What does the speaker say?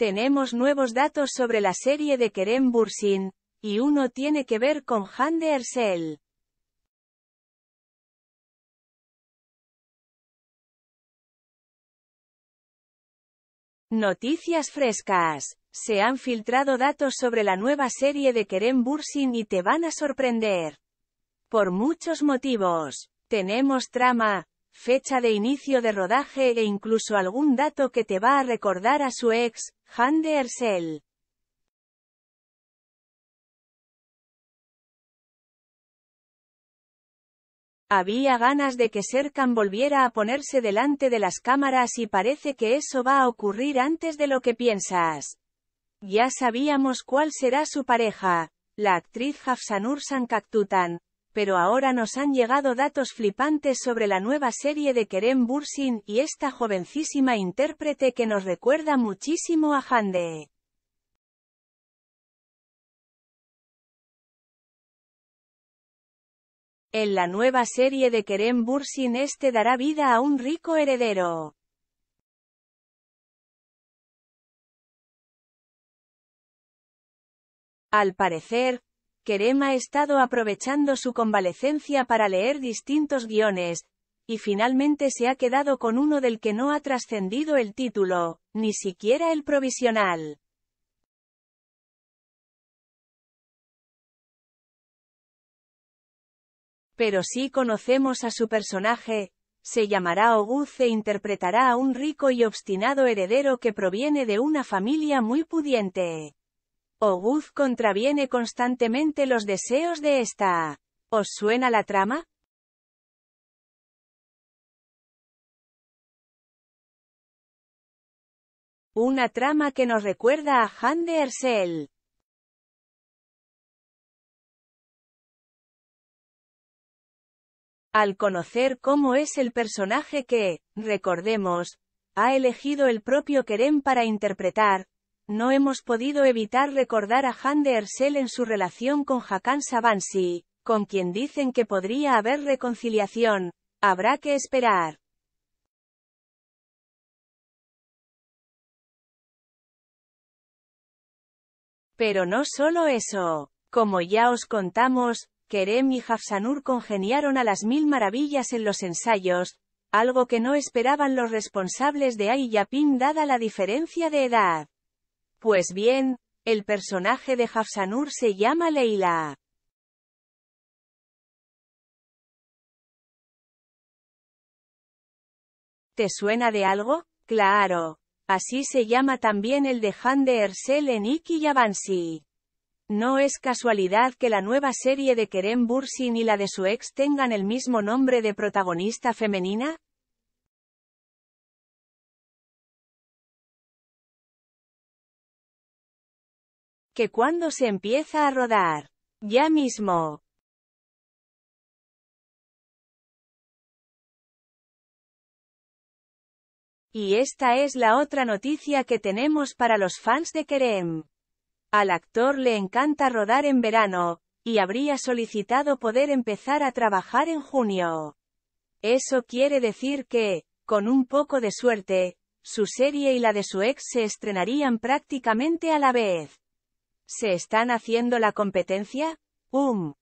Tenemos nuevos datos sobre la serie de Kerem Bursin, y uno tiene que ver con Hande Ersel. Noticias frescas. Se han filtrado datos sobre la nueva serie de Kerem Bursin y te van a sorprender. Por muchos motivos. Tenemos trama, fecha de inicio de rodaje e incluso algún dato que te va a recordar a su ex, Han de Ersel. Había ganas de que Serkan volviera a ponerse delante de las cámaras y parece que eso va a ocurrir antes de lo que piensas. Ya sabíamos cuál será su pareja, la actriz Hafsanur Sankaktutan, pero ahora nos han llegado datos flipantes sobre la nueva serie de Kerem Bursin y esta jovencísima intérprete que nos recuerda muchísimo a Hande. En la nueva serie de Kerem Bursin este dará vida a un rico heredero. Al parecer, Kerem ha estado aprovechando su convalecencia para leer distintos guiones, y finalmente se ha quedado con uno del que no ha trascendido el título, ni siquiera el provisional. Pero sí conocemos a su personaje, se llamará Oguz e interpretará a un rico y obstinado heredero que proviene de una familia muy pudiente. Oguz contraviene constantemente los deseos de esta. ¿Os suena la trama? Una trama que nos recuerda a Han de Ersel. Al conocer cómo es el personaje que, recordemos, ha elegido el propio Kerem para interpretar, no hemos podido evitar recordar a Han de Ersel en su relación con Hakan Sabansi, con quien dicen que podría haber reconciliación, habrá que esperar. Pero no solo eso. Como ya os contamos, Kerem y Hafsanur congeniaron a las mil maravillas en los ensayos, algo que no esperaban los responsables de Ayyapin dada la diferencia de edad. Pues bien, el personaje de Hafsanur se llama Leila. ¿Te suena de algo? Claro. Así se llama también el de Han de Ersel en Iki Yavansi. No es casualidad que la nueva serie de Kerem Bursin y la de su ex tengan el mismo nombre de protagonista femenina, que cuando se empieza a rodar, ya mismo. Y esta es la otra noticia que tenemos para los fans de Kerem. Al actor le encanta rodar en verano, y habría solicitado poder empezar a trabajar en junio. Eso quiere decir que, con un poco de suerte, su serie y la de su ex se estrenarían prácticamente a la vez. ¿Se están haciendo la competencia? Um.